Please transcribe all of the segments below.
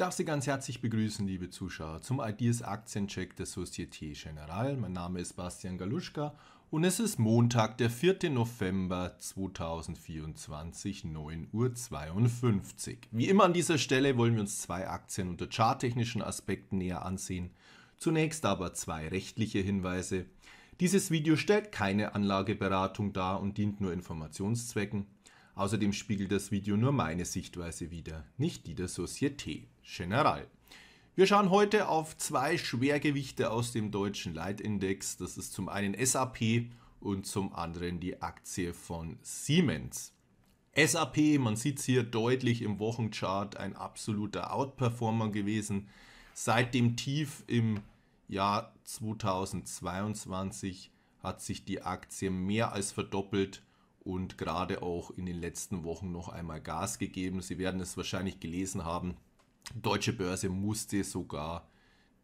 darf Sie ganz herzlich begrüßen, liebe Zuschauer, zum Ideas Aktiencheck der Societe Generale. Mein Name ist Bastian Galuschka und es ist Montag, der 4. November 2024, 9.52 Uhr. Wie immer an dieser Stelle wollen wir uns zwei Aktien unter charttechnischen Aspekten näher ansehen. Zunächst aber zwei rechtliche Hinweise. Dieses Video stellt keine Anlageberatung dar und dient nur Informationszwecken. Außerdem spiegelt das Video nur meine Sichtweise wider, nicht die der Société Générale. Wir schauen heute auf zwei Schwergewichte aus dem deutschen Leitindex. Das ist zum einen SAP und zum anderen die Aktie von Siemens. SAP, man sieht es hier deutlich im Wochenchart, ein absoluter Outperformer gewesen. Seit dem Tief im Jahr 2022 hat sich die Aktie mehr als verdoppelt und gerade auch in den letzten Wochen noch einmal Gas gegeben. Sie werden es wahrscheinlich gelesen haben. Deutsche Börse musste sogar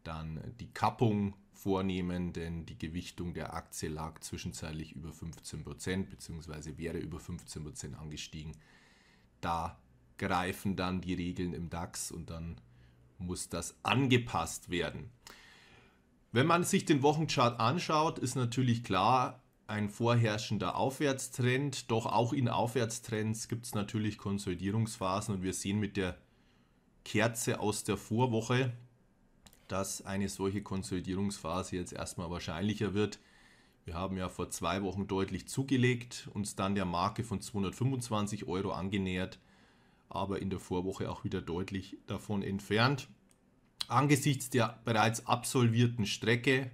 dann die Kappung vornehmen, denn die Gewichtung der Aktie lag zwischenzeitlich über 15% bzw. wäre über 15% angestiegen. Da greifen dann die Regeln im DAX und dann muss das angepasst werden. Wenn man sich den Wochenchart anschaut, ist natürlich klar, ein vorherrschender Aufwärtstrend, doch auch in Aufwärtstrends gibt es natürlich Konsolidierungsphasen und wir sehen mit der Kerze aus der Vorwoche, dass eine solche Konsolidierungsphase jetzt erstmal wahrscheinlicher wird. Wir haben ja vor zwei Wochen deutlich zugelegt, uns dann der Marke von 225 Euro angenähert, aber in der Vorwoche auch wieder deutlich davon entfernt. Angesichts der bereits absolvierten Strecke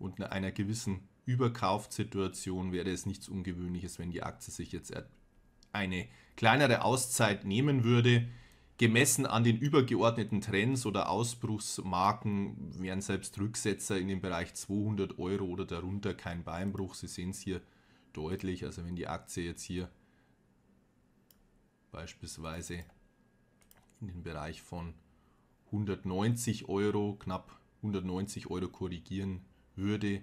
und einer gewissen Überkaufsituation wäre es nichts Ungewöhnliches, wenn die Aktie sich jetzt eine kleinere Auszeit nehmen würde. Gemessen an den übergeordneten Trends oder Ausbruchsmarken wären selbst Rücksetzer in dem Bereich 200 Euro oder darunter kein Beinbruch. Sie sehen es hier deutlich. Also wenn die Aktie jetzt hier beispielsweise in den Bereich von 190 Euro, knapp 190 Euro korrigieren würde,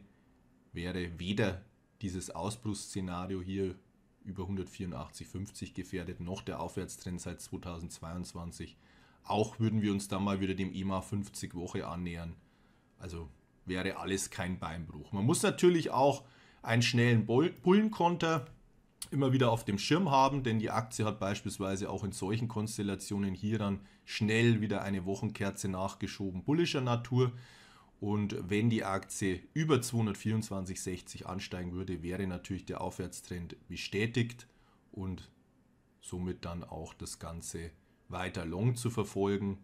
wäre weder dieses Ausbruchsszenario hier über 184,50 gefährdet, noch der Aufwärtstrend seit 2022. Auch würden wir uns dann mal wieder dem EMA 50 Woche annähern. Also wäre alles kein Beinbruch. Man muss natürlich auch einen schnellen Bullenkonter immer wieder auf dem Schirm haben, denn die Aktie hat beispielsweise auch in solchen Konstellationen hier dann schnell wieder eine Wochenkerze nachgeschoben, bullischer Natur. Und wenn die Aktie über 224,60 ansteigen würde, wäre natürlich der Aufwärtstrend bestätigt und somit dann auch das Ganze weiter long zu verfolgen.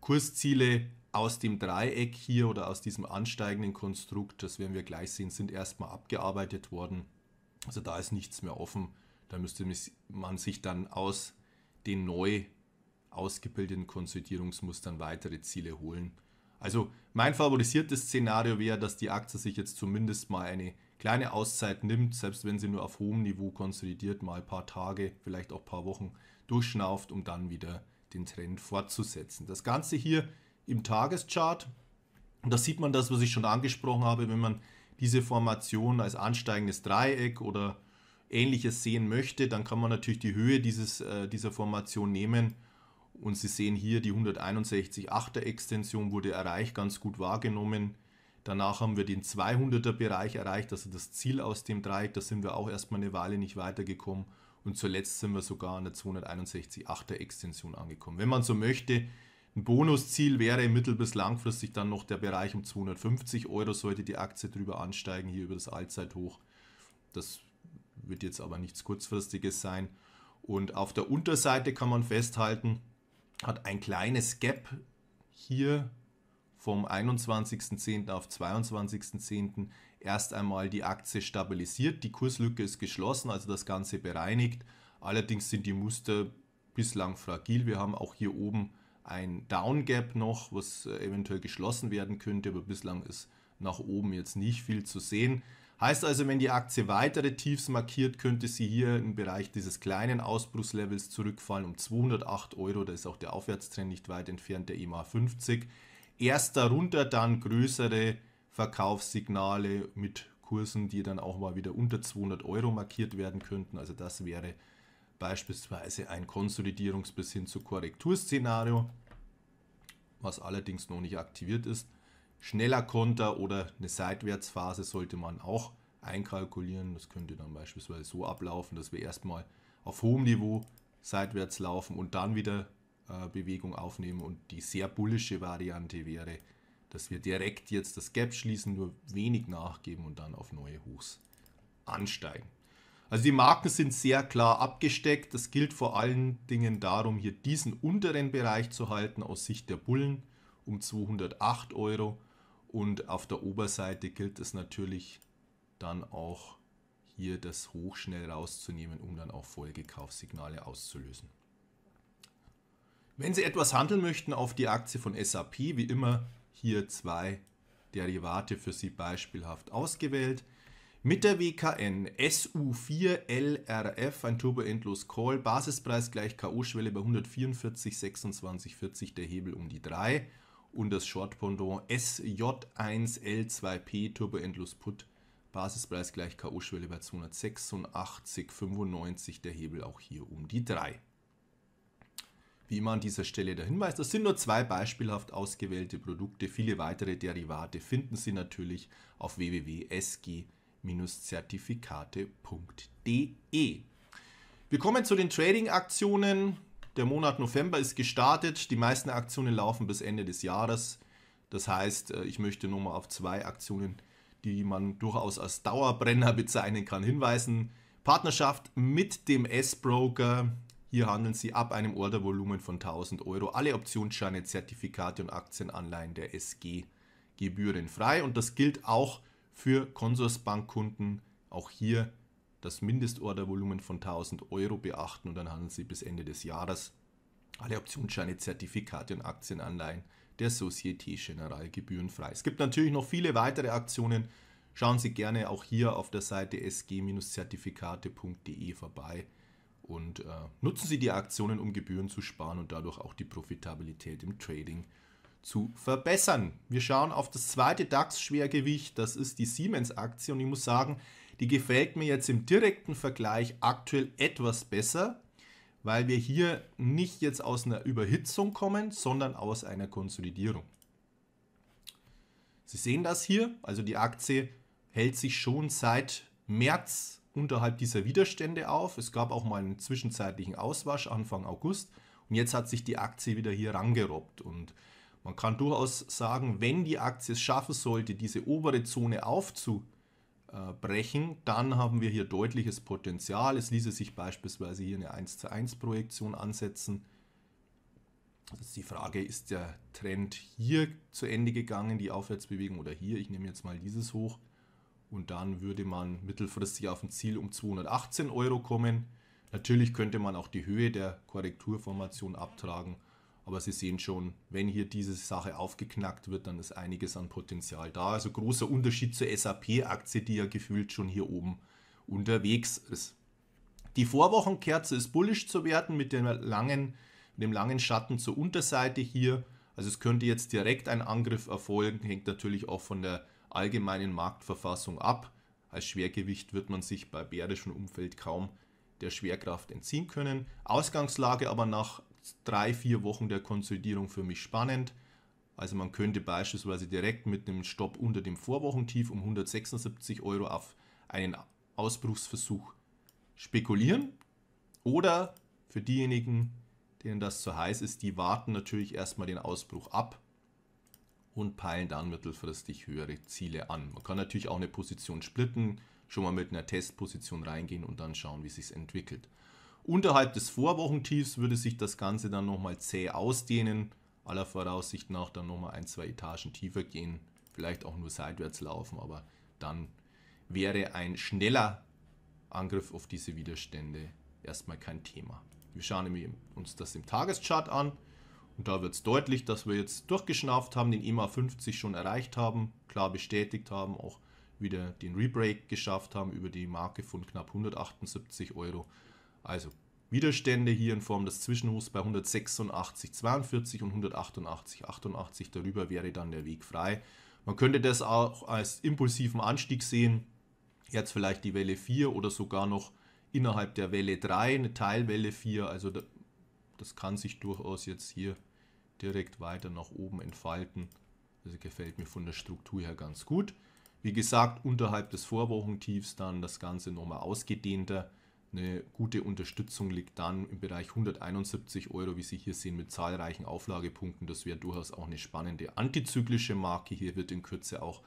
Kursziele aus dem Dreieck hier oder aus diesem ansteigenden Konstrukt, das werden wir gleich sehen, sind erstmal abgearbeitet worden. Also da ist nichts mehr offen. Da müsste man sich dann aus den neu ausgebildeten Konsolidierungsmustern weitere Ziele holen. Also mein favorisiertes Szenario wäre, dass die Aktie sich jetzt zumindest mal eine kleine Auszeit nimmt, selbst wenn sie nur auf hohem Niveau konsolidiert, mal ein paar Tage, vielleicht auch ein paar Wochen durchschnauft, um dann wieder den Trend fortzusetzen. Das Ganze hier im Tageschart, da sieht man das, was ich schon angesprochen habe, wenn man diese Formation als ansteigendes Dreieck oder ähnliches sehen möchte, dann kann man natürlich die Höhe dieses, äh, dieser Formation nehmen und Sie sehen hier, die 161 8 er Extension wurde erreicht, ganz gut wahrgenommen. Danach haben wir den 200er Bereich erreicht, also das Ziel aus dem Dreieck. Da sind wir auch erstmal eine Weile nicht weitergekommen. Und zuletzt sind wir sogar an der 261 8 er Extension angekommen. Wenn man so möchte, ein Bonusziel wäre mittel- bis langfristig dann noch der Bereich um 250 Euro, sollte die Aktie drüber ansteigen, hier über das Allzeithoch. Das wird jetzt aber nichts Kurzfristiges sein. Und auf der Unterseite kann man festhalten, hat ein kleines Gap hier vom 21.10. auf 22.10. erst einmal die Aktie stabilisiert. Die Kurslücke ist geschlossen, also das Ganze bereinigt. Allerdings sind die Muster bislang fragil. Wir haben auch hier oben ein Down Gap noch, was äh, eventuell geschlossen werden könnte, aber bislang ist nach oben jetzt nicht viel zu sehen. Heißt also, wenn die Aktie weitere Tiefs markiert, könnte sie hier im Bereich dieses kleinen Ausbruchslevels zurückfallen um 208 Euro. Da ist auch der Aufwärtstrend nicht weit entfernt, der EMA 50. Erst darunter dann größere Verkaufssignale mit Kursen, die dann auch mal wieder unter 200 Euro markiert werden könnten. Also das wäre beispielsweise ein Konsolidierungs- bis hin zu Korrekturszenario, was allerdings noch nicht aktiviert ist schneller Konter oder eine Seitwärtsphase sollte man auch einkalkulieren. Das könnte dann beispielsweise so ablaufen, dass wir erstmal auf hohem Niveau seitwärts laufen und dann wieder äh, Bewegung aufnehmen. Und die sehr bullische Variante wäre, dass wir direkt jetzt das Gap schließen, nur wenig nachgeben und dann auf neue Hochs ansteigen. Also die Marken sind sehr klar abgesteckt. Das gilt vor allen Dingen darum, hier diesen unteren Bereich zu halten aus Sicht der Bullen um 208 Euro und auf der Oberseite gilt es natürlich dann auch hier das Hoch schnell rauszunehmen, um dann auch Folgekaufsignale auszulösen. Wenn Sie etwas handeln möchten auf die Aktie von SAP, wie immer hier zwei Derivate für Sie beispielhaft ausgewählt. Mit der WKN SU4LRF, ein turbo Call, Basispreis gleich K.O.-Schwelle bei 144,2640, der Hebel um die 3 und das Short-Pendant SJ1L2P Turbo Endless Put. Basispreis gleich K.O.-Schwelle bei 286,95. Der Hebel auch hier um die 3. Wie immer an dieser Stelle der Hinweis, das sind nur zwei beispielhaft ausgewählte Produkte. Viele weitere Derivate finden Sie natürlich auf www.sg-zertifikate.de. Wir kommen zu den Trading-Aktionen. Der Monat November ist gestartet. Die meisten Aktionen laufen bis Ende des Jahres. Das heißt, äh, ich möchte nur mal auf zwei Aktionen, die man durchaus als Dauerbrenner bezeichnen kann, hinweisen. Partnerschaft mit dem S-Broker. Hier handeln Sie ab einem Ordervolumen von 1000 Euro alle Optionsscheine, Zertifikate und Aktienanleihen der SG gebührenfrei. Und das gilt auch für Konsorsbankkunden. Auch hier das Mindestordervolumen von 1000 Euro beachten und dann handeln Sie bis Ende des Jahres alle Optionsscheine, Zertifikate und Aktienanleihen der Societe Générale gebührenfrei. Es gibt natürlich noch viele weitere Aktionen. Schauen Sie gerne auch hier auf der Seite sg-zertifikate.de vorbei und äh, nutzen Sie die Aktionen, um Gebühren zu sparen und dadurch auch die Profitabilität im Trading zu verbessern. Wir schauen auf das zweite DAX-Schwergewicht, das ist die Siemens-Aktie und ich muss sagen, die gefällt mir jetzt im direkten Vergleich aktuell etwas besser, weil wir hier nicht jetzt aus einer Überhitzung kommen, sondern aus einer Konsolidierung. Sie sehen das hier, also die Aktie hält sich schon seit März unterhalb dieser Widerstände auf. Es gab auch mal einen zwischenzeitlichen Auswasch Anfang August und jetzt hat sich die Aktie wieder hier rangerobbt und man kann durchaus sagen, wenn die Aktie es schaffen sollte, diese obere Zone aufzubauen, äh, brechen, dann haben wir hier deutliches Potenzial. Es ließe sich beispielsweise hier eine 1 zu 1 Projektion ansetzen. Das also ist die Frage, ist der Trend hier zu Ende gegangen, die Aufwärtsbewegung oder hier? Ich nehme jetzt mal dieses hoch und dann würde man mittelfristig auf ein Ziel um 218 Euro kommen. Natürlich könnte man auch die Höhe der Korrekturformation abtragen aber Sie sehen schon, wenn hier diese Sache aufgeknackt wird, dann ist einiges an Potenzial da. Also großer Unterschied zur SAP-Aktie, die ja gefühlt schon hier oben unterwegs ist. Die Vorwochenkerze ist bullisch zu werden mit dem langen, dem langen Schatten zur Unterseite hier. Also es könnte jetzt direkt ein Angriff erfolgen, hängt natürlich auch von der allgemeinen Marktverfassung ab. Als Schwergewicht wird man sich bei bärischem Umfeld kaum der Schwerkraft entziehen können. Ausgangslage aber nach drei, vier Wochen der Konsolidierung für mich spannend. Also man könnte beispielsweise direkt mit einem Stopp unter dem Vorwochentief um 176 Euro auf einen Ausbruchsversuch spekulieren. Oder für diejenigen, denen das zu heiß ist, die warten natürlich erstmal den Ausbruch ab und peilen dann mittelfristig höhere Ziele an. Man kann natürlich auch eine Position splitten, schon mal mit einer Testposition reingehen und dann schauen, wie sich entwickelt. Unterhalb des Vorwochentiefs würde sich das Ganze dann nochmal zäh ausdehnen, aller Voraussicht nach dann nochmal ein, zwei Etagen tiefer gehen, vielleicht auch nur seitwärts laufen, aber dann wäre ein schneller Angriff auf diese Widerstände erstmal kein Thema. Wir schauen uns das im Tageschart an und da wird es deutlich, dass wir jetzt durchgeschnauft haben, den EMA 50 schon erreicht haben, klar bestätigt haben, auch wieder den Rebreak geschafft haben über die Marke von knapp 178 Euro. Also Widerstände hier in Form des Zwischenhofs bei 186,42 und 188,88. Darüber wäre dann der Weg frei. Man könnte das auch als impulsiven Anstieg sehen. Jetzt vielleicht die Welle 4 oder sogar noch innerhalb der Welle 3, eine Teilwelle 4. Also das kann sich durchaus jetzt hier direkt weiter nach oben entfalten. Also gefällt mir von der Struktur her ganz gut. Wie gesagt, unterhalb des Vorwochentiefs dann das Ganze nochmal ausgedehnter. Eine gute Unterstützung liegt dann im Bereich 171 Euro, wie Sie hier sehen, mit zahlreichen Auflagepunkten. Das wäre durchaus auch eine spannende antizyklische Marke. Hier wird in Kürze auch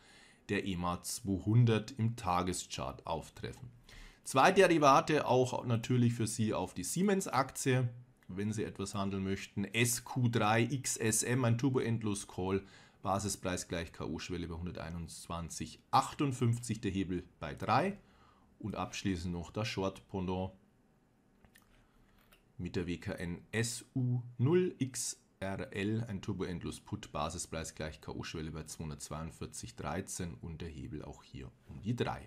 der EMA 200 im Tageschart auftreffen. Zwei Derivate auch natürlich für Sie auf die Siemens-Aktie, wenn Sie etwas handeln möchten. SQ3 XSM, ein Turbo-Endlos-Call, Basispreis gleich K.O.-Schwelle bei 121,58, der Hebel bei 3 und abschließend noch das Short Pendant mit der WKN SU0XRL, ein Turbo Endless Put, Basispreis gleich K.O.-Schwelle bei 242,13 und der Hebel auch hier um die 3.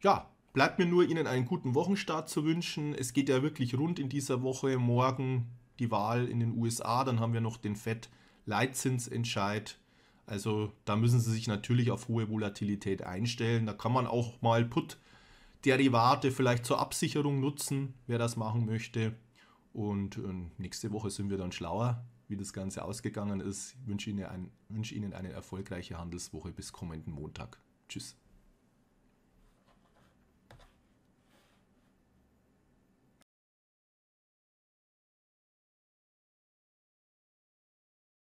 Ja, bleibt mir nur Ihnen einen guten Wochenstart zu wünschen. Es geht ja wirklich rund in dieser Woche. Morgen die Wahl in den USA, dann haben wir noch den FED-Leitzinsentscheid. Also da müssen Sie sich natürlich auf hohe Volatilität einstellen. Da kann man auch mal Put Derivate vielleicht zur Absicherung nutzen, wer das machen möchte. Und ähm, nächste Woche sind wir dann schlauer, wie das Ganze ausgegangen ist. Ich wünsche Ihnen, ein, wünsche Ihnen eine erfolgreiche Handelswoche bis kommenden Montag. Tschüss.